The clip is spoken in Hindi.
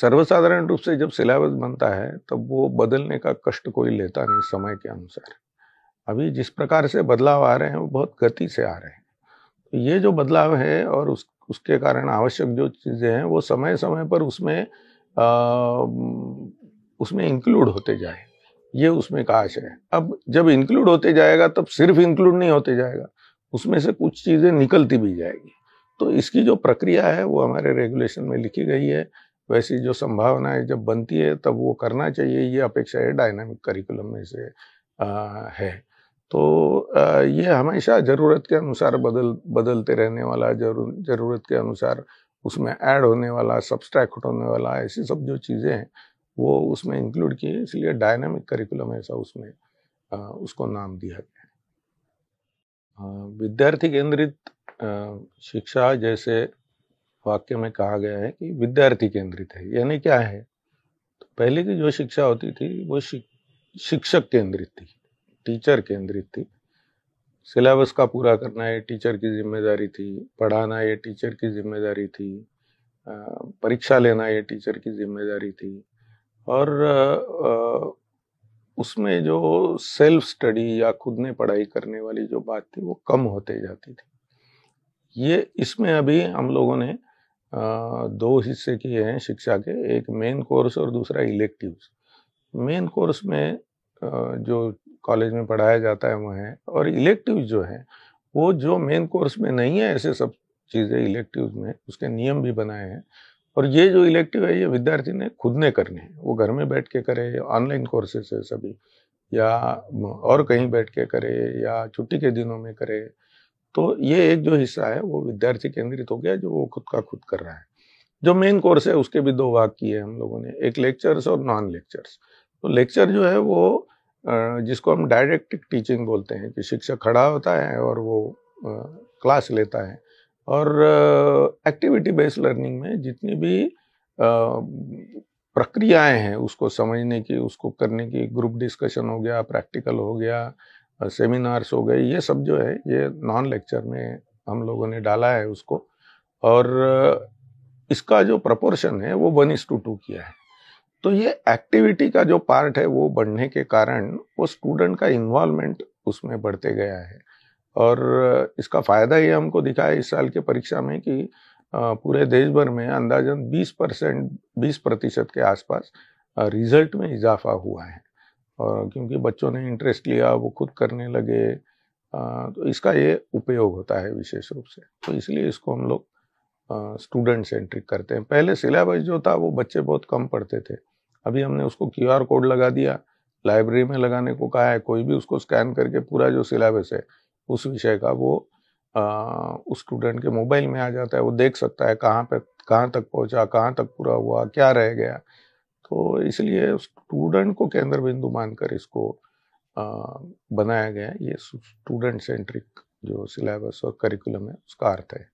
सर्वसाधारण रूप से जब सिलेबस बनता है तब तो वो बदलने का कष्ट कोई लेता नहीं समय के अनुसार अभी जिस प्रकार से बदलाव आ रहे हैं वो बहुत गति से आ रहे हैं तो ये जो बदलाव है और उस उसके कारण आवश्यक जो चीज़ें हैं वो समय समय पर उसमें आ, उसमें इंक्लूड होते जाए ये उसमें काश है अब जब इंक्लूड होते जाएगा तब सिर्फ इंक्लूड नहीं होते जाएगा उसमें से कुछ चीज़ें निकलती भी जाएगी तो इसकी जो प्रक्रिया है वो हमारे रेगुलेशन में लिखी गई है वैसी जो संभावनाएं जब बनती है तब वो करना चाहिए ये अपेक्षा है डायनामिक करिकुलम में से आ, है तो आ, ये हमेशा ज़रूरत के अनुसार बदल बदलते रहने वाला जरूर ज़रूरत के अनुसार उसमें ऐड होने वाला सब्सट्रैक्ट होने वाला ऐसी सब जो चीज़ें हैं वो उसमें इंक्लूड किए इसलिए डायनामिक करिकुलम ऐसा उसमें आ, उसको नाम दिया गया विद्यार्थी केंद्रित शिक्षा जैसे वाक्य में कहा गया है कि विद्यार्थी केंद्रित है यानी क्या है तो पहले की जो शिक्षा होती थी वो शिक, शिक्षक केंद्रित थी टीचर केंद्रित थी सिलेबस का पूरा करना ये टीचर की जिम्मेदारी थी पढ़ाना ये टीचर की जिम्मेदारी थी परीक्षा लेना ये टीचर की जिम्मेदारी थी और उसमें जो सेल्फ स्टडी या खुद ने पढ़ाई करने वाली जो बात थी वो कम होते जाती थी ये इसमें अभी हम लोगों ने दो हिस्से किए हैं शिक्षा के एक मेन कोर्स और दूसरा इलेक्टिव्स मेन कोर्स में जो कॉलेज में पढ़ाया जाता है वो है और इलेक्टिव जो है वो जो मेन कोर्स में नहीं है ऐसे सब चीज़ें इलेक्टिव में उसके नियम भी बनाए हैं और ये जो इलेक्टिव है ये विद्यार्थी ने खुद ने करने हैं वो घर में बैठ के करे ऑनलाइन कोर्सेस है सभी या और कहीं बैठ के करे या छुट्टी के दिनों में करे तो ये एक जो हिस्सा है वो विद्यार्थी केंद्रित हो गया जो वो खुद का खुद कर रहा है जो मेन कोर्स है उसके भी दो भाग किए हम लोगों ने एक लेक्चर्स और नॉन लेक्चर्स तो लेक्चर जो है वो जिसको हम डायरेक्ट टीचिंग बोलते हैं कि शिक्षक खड़ा होता है और वो क्लास लेता है और एक्टिविटी बेस्ड लर्निंग में जितनी भी प्रक्रियाएं हैं उसको समझने की उसको करने की ग्रुप डिस्कशन हो गया प्रैक्टिकल हो गया सेमिनार्स हो गए ये सब जो है ये नॉन लेक्चर में हम लोगों ने डाला है उसको और इसका जो प्रपोर्शन है वो वन इस टू टू किया है तो ये एक्टिविटी का जो पार्ट है वो बढ़ने के कारण वो स्टूडेंट का इन्वॉल्वमेंट उसमें बढ़ते गया है और इसका फ़ायदा ये हमको दिखा है इस साल के परीक्षा में कि पूरे देश भर में अंदाजन 20 परसेंट बीस प्रतिशत के आसपास रिजल्ट में इजाफा हुआ है और क्योंकि बच्चों ने इंटरेस्ट लिया वो खुद करने लगे तो इसका ये उपयोग होता है विशेष रूप से तो इसलिए इसको हम लोग स्टूडेंट सेंट्रिक करते हैं पहले सिलेबस जो था वो बच्चे बहुत कम पढ़ते थे अभी हमने उसको क्यूआर कोड लगा दिया लाइब्रेरी में लगाने को कहा है कोई भी उसको स्कैन करके पूरा जो सिलेबस है उस विषय का वो आ, उस स्टूडेंट के मोबाइल में आ जाता है वो देख सकता है कहाँ पे कहाँ तक पहुँचा कहाँ तक पूरा हुआ क्या रह गया तो इसलिए स्टूडेंट को केंद्र बिंदु मानकर इसको बनाया गया ये स्टूडेंट सेंट्रिक जो सिलेबस और करिकुलम है उसका अर्थ है